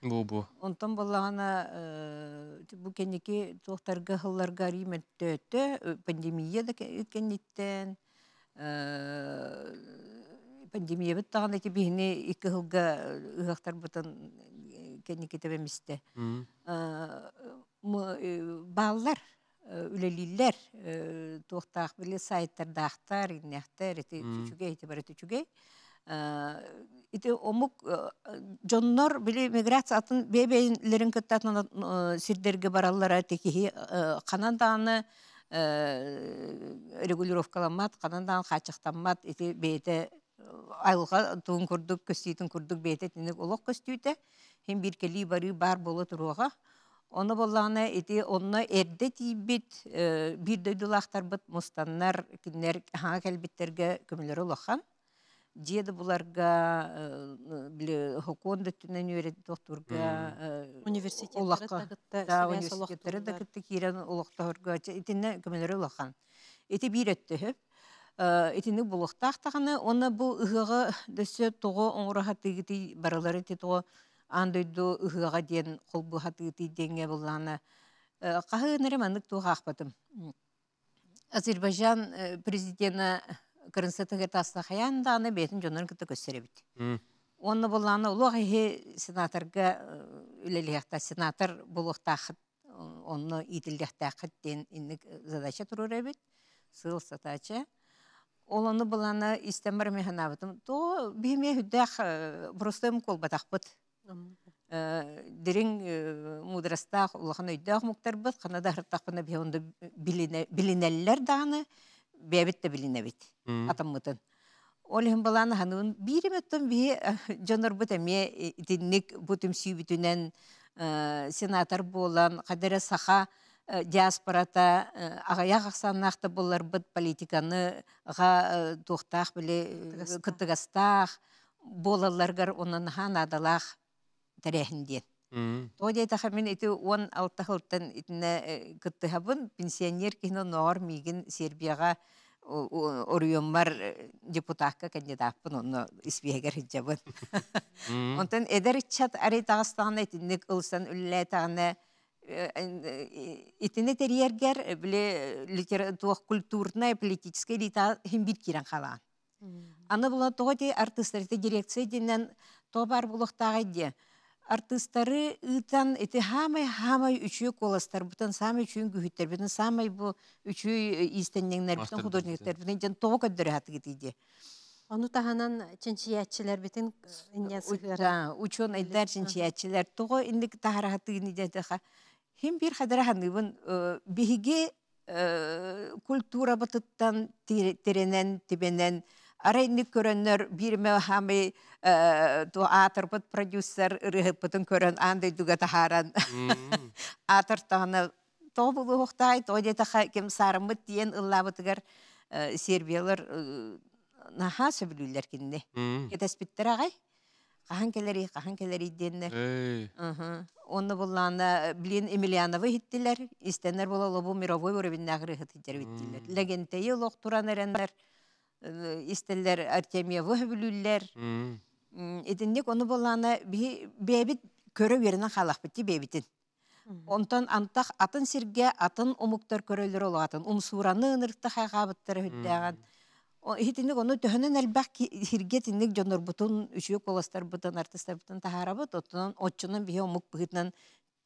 бу бу онтон боллагана э, бу кенеки туохтарга хылларга риметтөөтө э, пандемия да кенниттен пандемия быттаган эти бихини икки хылга ыахтар бутан кенеки тебемисте бааллар үлелиллер туохтаах биле сайттардаахтар иннеахтар эти чүчүгей эти бары чүчүгей Э, ити омук э, жоннор били миграция атын бебейлерин кыттатын э, сирдерге бараллар текихи канан дааны регулировкаламат канан даан айылға ити бейте айылга туун курдук көстүйтүн курдук бейте тинек улок көстүүтэ хем биркели бары бар боло тұруға. Оны болланы ити онно эрде тийбит бир дөйдүлахтар мустаннар кинер келбиттерге көмөлөр улахан деда бұларға біле э, хоконда түнен өрет докторга э, университеттері улакка да университеттер да китте кирен улакта хорга итинне кемелер улаккан эти биретте э, бұл ұлықта ақтағаны. оны бұл ыгыгы дөсө тогы оңраха тигити баралары ти тогы андойду қол ден кол буха дейінге денге Қағы ғынырым нереманлык тұғы ақпадым. Азербайжан президенті кырынсытыгыр тастахаян дааны бетін жонорын кытта көстеребит. Онны болланы улуг эхи сенаторга үлелехта сенатор булуктахыт онны идилдехтахыт ден инник задача турур эбит. Сыл сатача. Олоны болланы истемер механабытым. То биме хүддэх брустым кол батахпыт. Дерин мудрастах улахан өйдэх муктарбыт. Ханада хыртахпына бихонды билинеллер дааны бэбит да билин эбит атаммытын Олем баланы ханын биреметтен би э, жонорбут эме итинник бутум сүйбүтүнен э, сенатор болан кадере саха э, диаспората агаяк болар бұт политиканы га тохтах биле кытыгастах болаларгар оның ған адалах Тоди тахамин эти он алтахылтан итне э, кыттыхабын пенсионер кино ноор мигин Сербияга оруйоммар э, депутатка кандидатпын онно испиегер хиджабын. Онтан эдер чат ари тагыстагына итинник ылсан үллэ тагына э, итине терьергер биле литература культурная политическая лита химбит кирен халаан. Аны була тоди артистерди дирекция денен тобар булуктагы артыстары ыытан эти хамай хамай үчүй коластар бутан самый үчүйн күһүттер бутан самый бу үчүй э, истеннеңнер бутан художниктер бутан жан того көддөр хаты китиди Ону таханан чинчиятчилер битин э, э, инья сыгыр. Да, учон айдар чинчиятчилер того инди тахарахаты гини дәтәха. Хим бир хадара ибн биһиге культура батыттан теренен, тибенен, Арайны көрөннөр бирме хами э, ту атырбыт продюсер рыгыппытын көрөн андай дуга тахаран. Атыр таны то булу хоктай, то дете кем сарымыт диен ыллабытыгар э, сербиялар э, наха сөбүлүлөр кинде. Кетеспиттер агай. Кахан келери, кахан келери дендер. Онны булланы Блин Эмилиановы хиттилер, истенер бололобу мировой уровень нагры хиттилер. Легентеи туран эрендер истелер артемия бүлүлләр. Эдинник оны болана бебит көрө берине халах битти бебитин. Онтан антах атын сирге атын умуктар көрөлөр ол атын умсураны нырты хайгабыттар хөттәгән. Хитинник оны төһөнен әлбәк сирге тинник жонор бутун үшү коластар бутун артистар бутун тахарабы тотунан отчунан бие умук быгытнан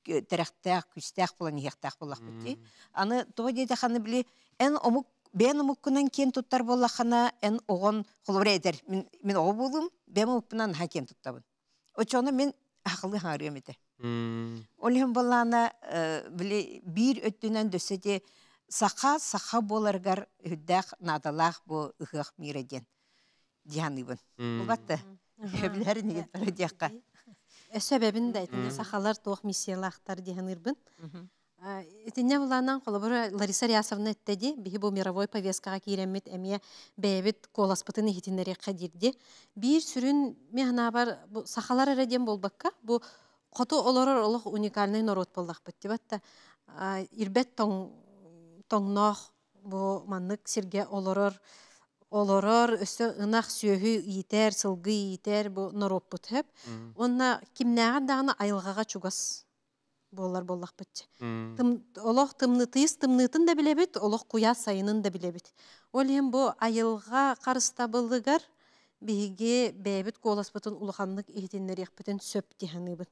терәхтәк, күстәк булан яхтак булак битти. Аны тоҗиде ханы били эн омук бен муккунан кен туттар боллахана эн огон хулуредер мен мен ого булдым бен муккунан ха кен туттабын очоны мен ахылы харыем ите олем боллана э, биле бир өттүнөн дөсөте саха саха боларгар хүддах надалах бу ыхых миреден дианыбын булбатты эблерин егет бара диякка э, себебин да айтына сахалар тоох миссиялахтар дианырбын Итинне э, буланан колобура Лариса Рясовна теди биһи бу мировой повесткага киреммит эмие бэбит коласпытын хитиннери кадирди. Бир сүрүн мехна бар бу сахалар эреден болбакка, бу коту олорор олох уникальный народ болдак биттибатта. Э, Ирбет тоң тоңнох бу маннык сирге олорор олорор өсө ынах сөһү итер, сылгы итер бу народ бут хеп. Онна кимнәгә дагына айлгага чугас болар боллақ Тым Олоқ тымны тыйыз тымнытын да білебіт, олоқ куя сайынын да білебіт. Ол ем бұ айылға қарыста қарыстабылығар биге бәбіт колас бұтын улғанлық ехтенлер ехпітін сөп дегенебіт.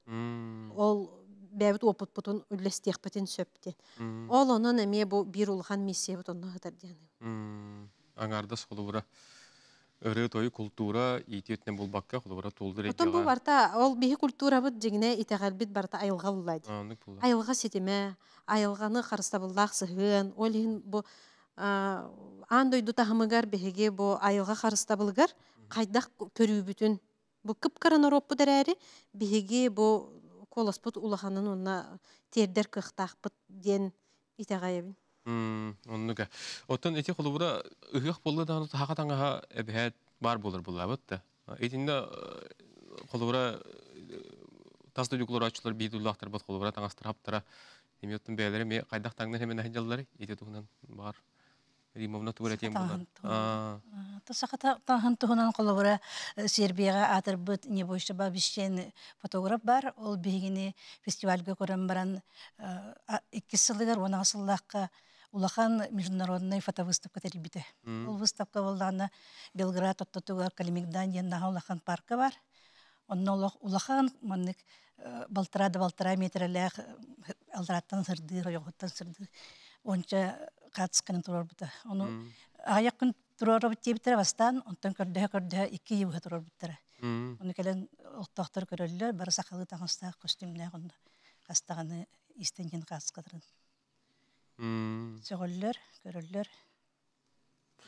Ол бәбіт опыт бұтын үллесті ехпітін сөп Ол оның әме бұ бір улған месебіт онна ғыдар Аңарда солы өрі той культура бул булбакка хулура тулдыр эге. Отон бу барта ол биһи культура бут дигне итегәл барта айылга буллай. Айылга сетеме, айылганы харыста буллах сыһын, ол хин бу андой дута хамыгар биһиге бу айылга харыста булгар, кайдак көрүү бүтүн. Бу кып каран ороппу дәрәри биһиге бу колоспут улаханын онна тердер кыхтах ден итегәйбин. Оннуга. Оттон эти холубура ыгык болды да хака таңга эбэт бар болур булла бутта. Этинде холубура тасты юклар ачлар бидуллахтар бут холубура таңастыраптыра. Эмиоттун бәйләре ме кайдак таңдан хәмен һәҗәлләр ите тугынан бар. Римовна тугыра тем булар. А. Тасахата таһан тугынан холубура Сербияга атыр бут не бойшы ба бишен фотограф бар. Ол бигини фестивальгә көрәм баран 2 сыллыгар 10 сыллакка улахан международный фотовыставка теребите. Ол выставка болдана Белград оттотугар Калимигдан яннаха улахан парка бар. Онно улахан маннык э, балтыра да балтыра метрлях э, алдыраттан сырды, ройоғыттан сырды. Онча қатысқаны тұрар бұта. Оны аяқын тұрар бұт тебітірі бастан, онтан көрдіға көрдіға екі еуға тұрар Оны кәлін ұлттақтыр көрілі, бары сақалы тағыстағы көстіміне қастағаны истенген қатысқадырын сөғөллөр көрөллөр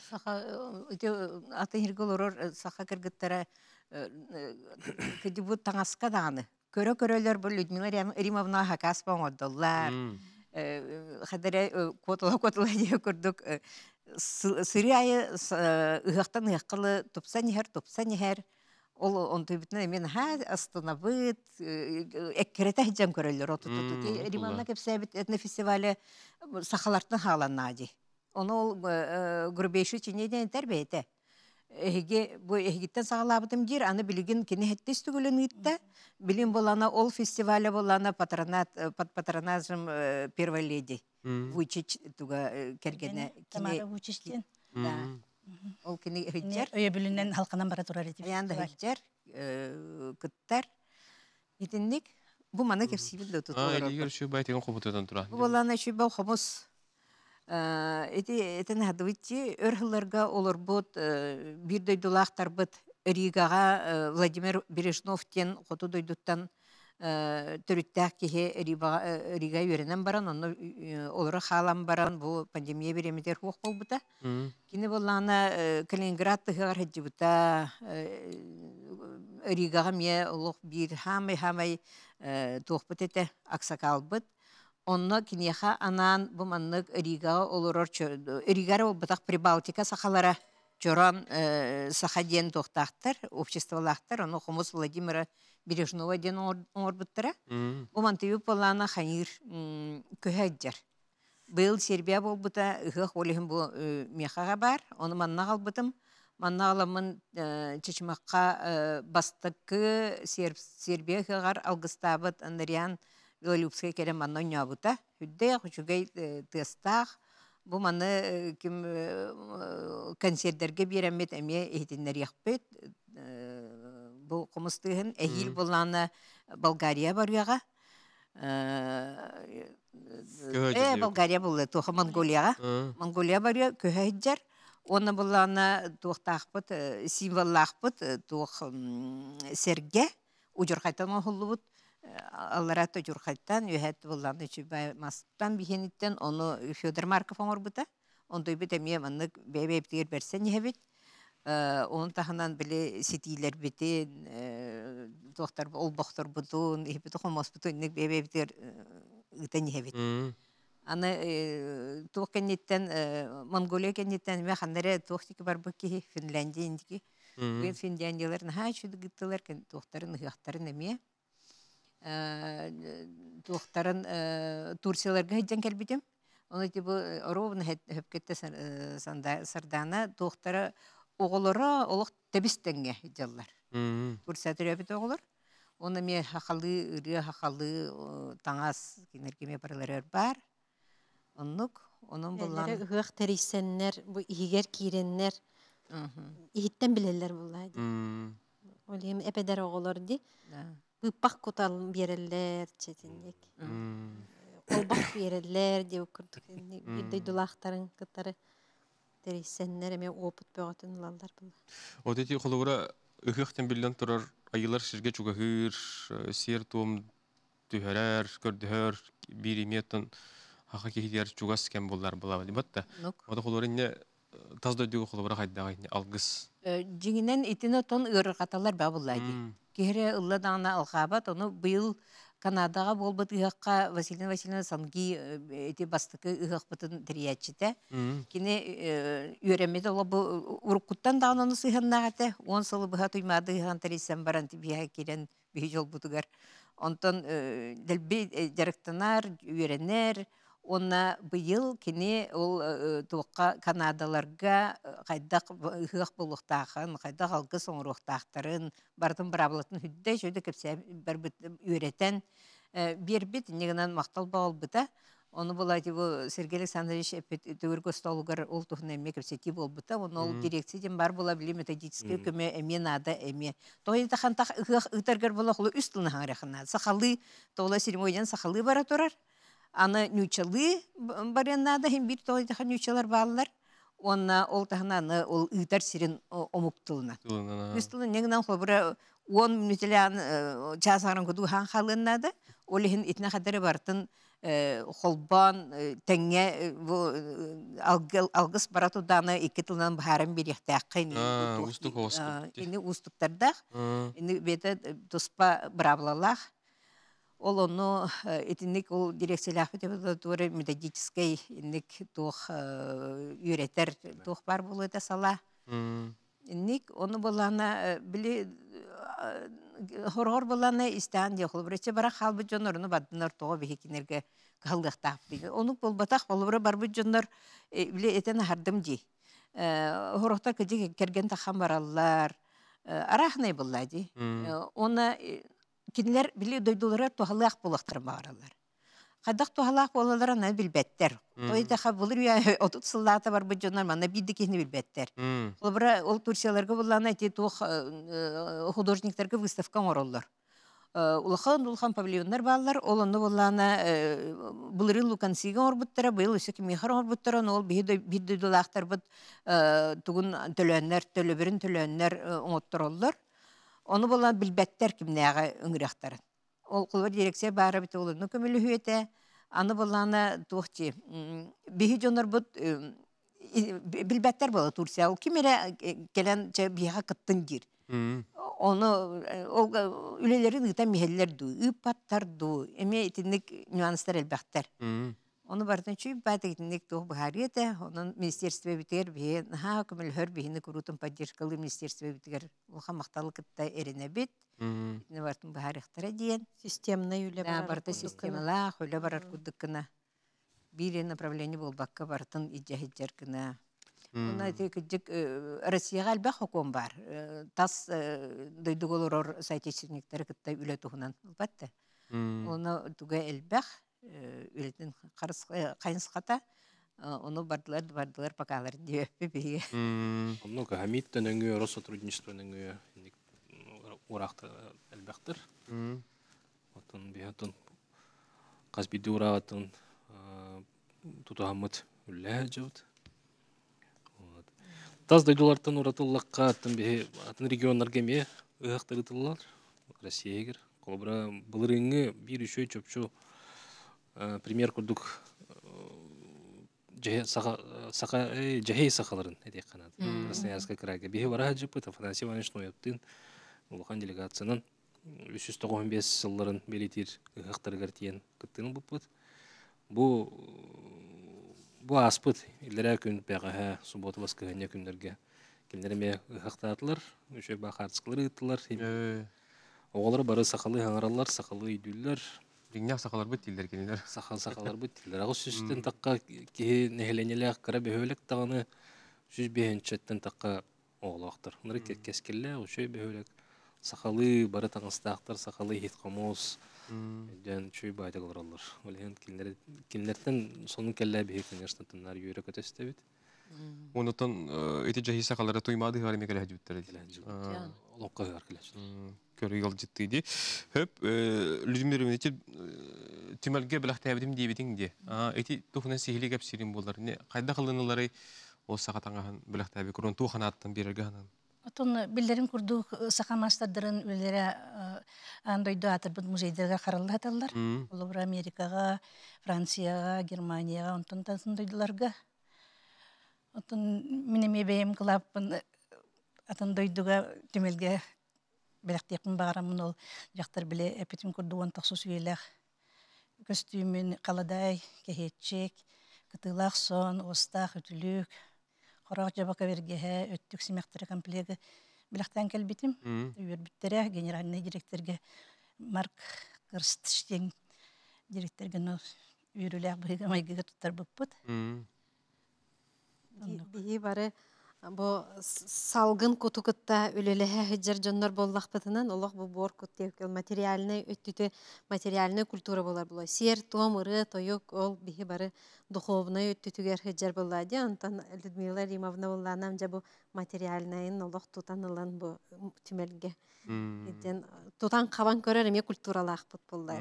саха э, ити э, атын ирге олорор э, саха кыргыттара кыдибут таңаска дааны көрө көрөлөр бу людмила римовна хакас оңодоллар хадере котола котола дие көрдүк сыры айы ыхактан ыхкылы тупса нихер тупса нихер Ол он э, тыбытна мен хәз Астанабыт, эккеретәх җан көрәлләр отыты тути. Риманна кепсәбит этне фестивале сахалартны халанна Оны ул грубейши чинедән тәрбиятә. Эһиге бу эһигиттен сагалабытым дир, аны билигин кине хеттес түгелен гитте. Билим болана ол фестивале болана патронат э, под патронажем э, первой леди. Вучич туга кергене кине. Тамара Вучичтен. Да. Ол кини хыджар. Өйөбүлүнөн халкынан бара турар эти. Аянда хыджар, кыттар. Итинник бу маны кепсибил да тутур. А, илгер şu байтын кубутудан тура. Бу баланы şu бау хомус. Э, эти этен хадвичи өрхлерга олор бот э, бир дойдулахтар бот Ригага э, Владимир Бережновтен хоту дойдуттан төрүттәк киһи рига үөренен баран онно олора халам баран бу пандемия беремитер хуох болбута кини боллаана калининград тыгар хеджибута ригага мие олох бир хамай хамай туохбут эте аксакалбыт онно кинеха анан бу маннык ригага олорор ригара болбутак прибалтика сахалара жоран сахадиен тохтахтар обществолахтар ону хумус владимира Бережного ден орбыттыра. Гуман тыю полана ханир көһәджер. Бұл сербия бұта, ыхых олихим бу мехаға бар. Оны манна қалбытым. Манна қаламын чечмаққа бастықы сербия хығар алғыстабыт андариан Белолюбская керем манна нябыта. Хүдде хүчугей тыстақ. Бу маны ким концерттерге берәмет әме әйтіндер еқпет кымыстыһын эһил булланы Болгария барыяга. Э, Болгария э, э, болды, тоха Монголияга. Монголия барыя көһәҗәр. Оны булланы тохтахпыт, э, символлахпыт, тох серге уҗурхайтан хуллыбыт. Аллара тожурхайтан үһәт булланы чүбай мастан бігеніттен, оны Федор Марков аңор бута. Ондай бит эме маннык бәйбәйп тигер берсен ябит. Э, Оның тағынан біле сетейлер бетін, доқтар э, ол боқтар бұтын, ебеті қомас бұтын, нек бебебетер үтен э, ебет. Аны туқ кәнеттен, Монголия кәнеттен, мен қандары туқтекі бар бұл кей Финляндия ендікі. Бұл Финляндияларын үшеді шуды кен туқтарын, ұяқтарын әме. Туқтарын Турцияларға ғайдан кәлбетім. Оны типу ровно әпкетті сардана туқтары оголора олох тебис тенге жаллар. Курсатыры бит оголор. Оны ме хахалы, ыры хахалы таңас кинеркеме паралар бар. Оннук онун булган. Гых терисеннер, бу игер киреннер. Иһиттен билеллер булла. Ол эми эпедер оголор ди. Ыппак кутал береллер Ол бақ береллер деп көрдүк. Бирдей дулактарын қытары дәрейсеннәр ме опыт бөғатын лалдар бұл. Ол дети қолуыра үхіқтен білден тұрар айылар шерге чугахыр, э, сер туым түхәрәр, көрдіхәр, бір иметтін хақа кейдер чугас кәм болар бұла бәді бәтті. Ода қолуыра не э, тазда дүйгі қолуыра қайдағы не алғыз. Э, Жеңінен итіне тон ұрғаталар бә бұл әді. Кері ұлладағына алғабат, оны бұйыл Канадаға болбыт ыһаққа Василина Васильевна санги э, эти бастыкы ыһақ бытын триячите. Кине э, ол бұл бу э, урукуттан дагынан сыһыннагате, он сылы быха туймады ыһан тирисен баран тибиһа кирен жол бутугар. Онтон делби жарыктанар, үйрәнер, Онна быйыл кини ол э, э, тоққа Канадаларга қайдақ э, ыһыах болуқтаахын, қайдақ алгы соңруқтаахтарын бардым брабылатын хүддэ жөйді кепсе бір бит үйретен бербит негенан мақтал болбыта. Оны була тибу Сергей Александрович төгөр гостолугар ол тухна эме кепсе Оны ол дирекцияден бар була били методический көмө эме нада эме. Той да хантах ыһыах ытаргар болоқлы үстүн хаарахына. Сахалы тола серемоян сахалы бара турар аны нүчалы баренада хем бир тойдаха нючалар баалар онна ол тахна э, тахнаны э, э, ол ыйтар сирин омуктулна мистулы негнан хобра он мүнүтеле часарын гуду хан халынна да ол хин итне хадары бартын холбан тенге теңе алгыс барату даны икки тылынан баарын берехтеаккын устук ини бета туспа бравлалах ол оны э, этинник ол дирекциялах туары методической инник туох үйретер э, туох бар булы да сала инник оны болана э, били хорор болана истан дия хул брече бара халбы жонорну баднар тоо бехикинерге калдыктап оны бул батах бар барбы жонор били этен хардым ди хорохтар кеди керген тахан бараллар арахнай булла ди оны кинилер били дойдулары тухалаах булактыр бааралар. Хадах тухалаах болалара на билбеттер. Той да булыр я отут сыллата бар бу жонар мана бидди кини билбеттер. Ол бира ол турсияларга буллана ти тух э, э, художниктарга выставка ороллар. Э, улахан улхан павильоннар баллар, олонны буллана булыры лукансига орбуттара, быйыл үсек мехар орбуттара, ол бидди дулахтар бут тугун төлөннөр, төлөбүрүн төлөннөр оңоттуроллар. Оны болан билбәттәр кимнәгә өңрәхтәр. Ол кулва дирекция бары біті ул ну көмөлү хөтә. Аны болана тухчи. Биһи жонор бут э, билбәттәр була Турция. Ол кимере э, келән чә биһа кыттын дир. Оны э, ол үлеләрен гытам миһәлләр ду, үпаттар ду. Эме итинник нюанстар әлбәхтәр. Оны бардан чүй бәті гитіннік тұғы бұғар еді, оның министерстве бітігер бейін, ға хөр бейіні күрутын поддержкалы министерстве бітігер ұлға мақталы күтті әріне біт, итіні бартын бұғар еқтіра дейін. Системна үйлі барар. Барты системала, үйлі барар күддікіна. Бейлі направлені бол баққа бартын иджахиджар күна. Оны тек күдік, Росияға әлбә хоком бар. Тас дойдығылыр ор сайтечірніктері күтті үйлі тұғынан. Оны түгі әлбәқ, Э, үлетін э, қата, э, оны бардылар бардылар покалар дебеппе бие. Ну хамит төнөңгү Россотрудничество нөңгү уракта әлбәхтер. Отын биятын қазбиди уратын тутуамыт үллә жовт. Таз дайдулартын уратыллаққа атын бе атын регионларга ме ыяктырытылар. Россиягер. Кобра бір бир үшөй чөпчү Э, премьер курдук э, жахей э, сахаларын эдей канат красноярска крага бихи бара жыпыт афанасий иванович нояптын улухан делегациянын үч жүз тогон беш жылдарын белитир ыхактаргар тиен кыттын буппут бу бу аспыт илдеря күн пягаха суббота воскресенье күндөргө күндерге кимдерме ыхактатылар үчө бахарцкылар ыттылар оголор бары сакалы аңаралар сакалы үйдүүлөр Ригнях сахалар бит тилдер кенелер. Сахал сахалар бит тилдер. Агы сүстен такка ки нехленелек кыра бөһөлек тагыны сүз бенчеттен такка оолоктор. Ныр кет кескелле, ошой бөһөлек. Сахалы бары тагыстактар, сахалы хит комос. Дөн чүй байда кылырлар. Улен кинлер кинлертен сонун келле бе кинерстен тынар юрек өтөстө бит. Онутан эти жахиса калара туймады гармекеле хадиптер лопка бар келечи. Көрөгөл життиди. Хөп, э, Людмир Минетчи э, тимелге билахта бедим дебитин ди. А, эти тухна сихили гап сирин болар. Не кайда кылынылары э, ол сагатанга билахта бе көрөн туханаттан берерге анан. Отон билдерин курду сахамастадырын үлере андойду атырбыт музейдерге каралла аталлар. Олобур Америкага, Францияга, Германияга, онтон тасындойдуларга. Отон минеме бейем кылаппын атын дойдуга темелге белектекин багарамын ол жактар биле эпитим курдуган тахсус үйлэх костюмин каладай кехетчек кытылах сон остах үтүлүк хорак жабака бергеһе өттүк семехтер комплеги билектен келбитим үйөрбиттере генеральный директорге марк кырстиштен директорге ну үйрүлэх быйга майгыга туттар быппыт бии бары бу салгын кутукытта үлелеһе хыджар жоннор боллахпытынан олох бу бор куттеукел материальный өттүтү материальный культура болар булай сер том ыры тоюк ол биһи бары духовный өттүтүгер хыджар болла ди антан людмила римовна болланам жа бу материальныйын олох тутанылан бу түмелге Иден тутан кабан көрөр эме культуралаахпыт болла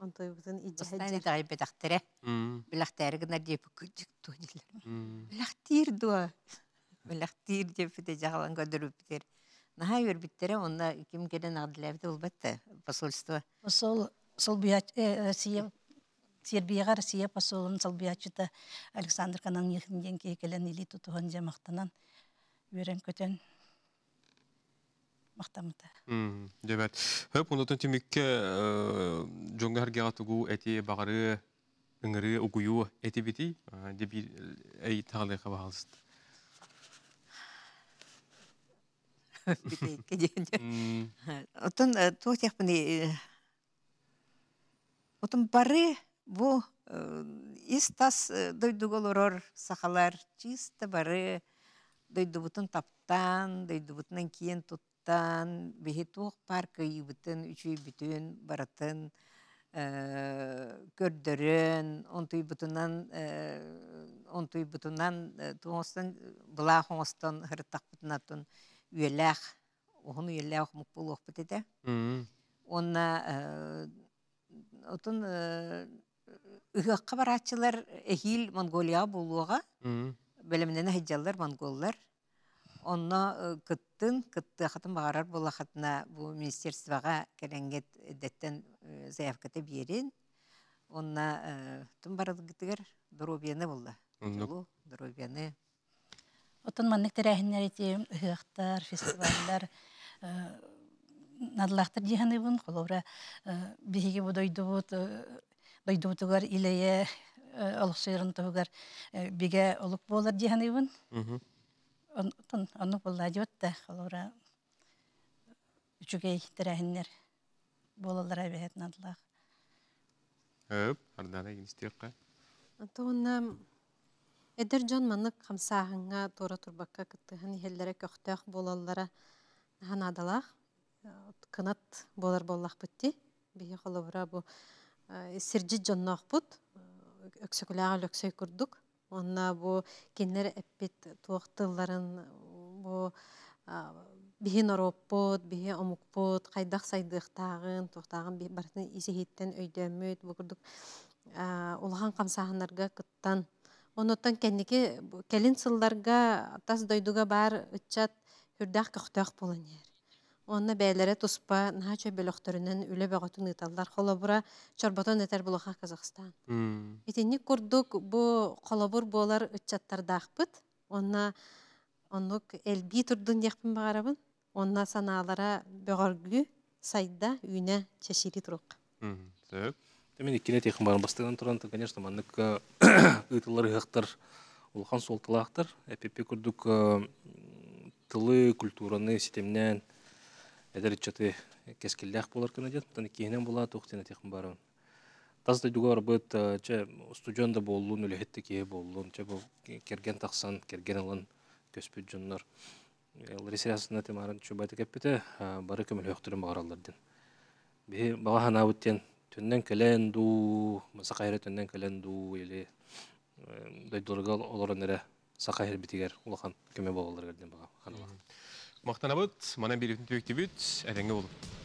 онтойбутун ижаайбетахтере билахтеригинер дип күчүк туилер билахтир дуа Бәләхтир депте жағалан көдіріп Наһа өрбіттере онна ким келен ағдыләбді ол бәтті посольство. Посол, сол бұяч, Россия, Сербияға Россия посолын сол бұячыта Александр Канан ехінден кей келен илі тұтуған жамақтанан өрен көтен мақтамыта. Дебәт. Хөп, ондатын темекке жоңғарге атығу әте бағары, үңірі ұғую әте беті, дебі әй тағалайға бағалысты. Отон тохтях не отон бары бу истас дойдуголорор сахалар чисто бары дойдубутун таптан, дойду дойдубутунан киен туттан, бихитуох парка үйбітін, үчүй бүтін, баратын, көрдөрөн, онтуй бутунан, онтуй бутунан, туоңостан, бұла хоңостан, хырыттақ бутунатун, үөлээх оһун үйэллээх мукпулуохпут этэ онна отун ыһыахха барааччылар эхил монголияга булуога белемнен хыджаллар монголлар онно кыттын кыттыахатын багарар булахатына бу министерствога келенгет эдеттен заявката биерин онна тун барылгытыгер болды. булла дробияны Отон маннык тәрәһеннәр ити ыһыахтар, фестивальләр, надлахтар диһаны бун, холора биһиги бу дойдубут, дойдубутугар илее олохсыйрын тугар биге олук болар диһаны бун. Отон аны булла диотта холора үчүгей тәрәһеннәр болалар әбәһәт надлах. Өп, ардана гинстиққа. Антонна Эдер жон маннык хамсаһыҥҥа тора турбакка кыттыһын иһэллэрэ көхтөөх болаллара ханадалах э, кынат болар боллах бутти биһи холобура бу э, сирдьит бут э, өксөкүлээҕэ өлөксөй курдук онна бу кинилэр эппит туох бу биһи нороппут биһи омукпут хайдах сайдыахтаагын туохтаагын бартын исиһиттэн өйдөөммүт бу курдук улахан хамсааһыннарга кыттан Онотан кенники келин сылларға тас дойдуға бар ытчат хүрдах көхтөх болонер. Онна бәйләре туспа нахача бөлөктөрүнөн үлө бөгөтүн ыталлар холобура чорботон этер булаха Қазақстан. Итинни күрдік бу холобур болар дақпыт. Онна онық элби тұрдың диякпин бағарабын. Онна саналара бөғаргүй сайда үйне чешири турук. Төмен иккене техин барын бастыган туран, конечно, маннык э, ыйтылар ыхактар, улхан солтылактар, эпепе күрдүк э, тылы культураны системнен эдер чаты ақ болар кына дет, кейінен бола була тохтена техин барын. Тазды дүгі дугар э, че студион болуын, боллун, кейі ке че бұл керген таксан, керген ұлын көспет жоннор. Ресерасына темарын чубайта кеппите, бары көмөл хөктүрүн Би баға ханабыттен түннен кэлэн ду сақайры түннен кэлэн ду или дайдурга олорон эре сақайры битигер улахан кеме бололар керден бага ханалар мактанабыт манан бир түбүк түбүт эреңге болуп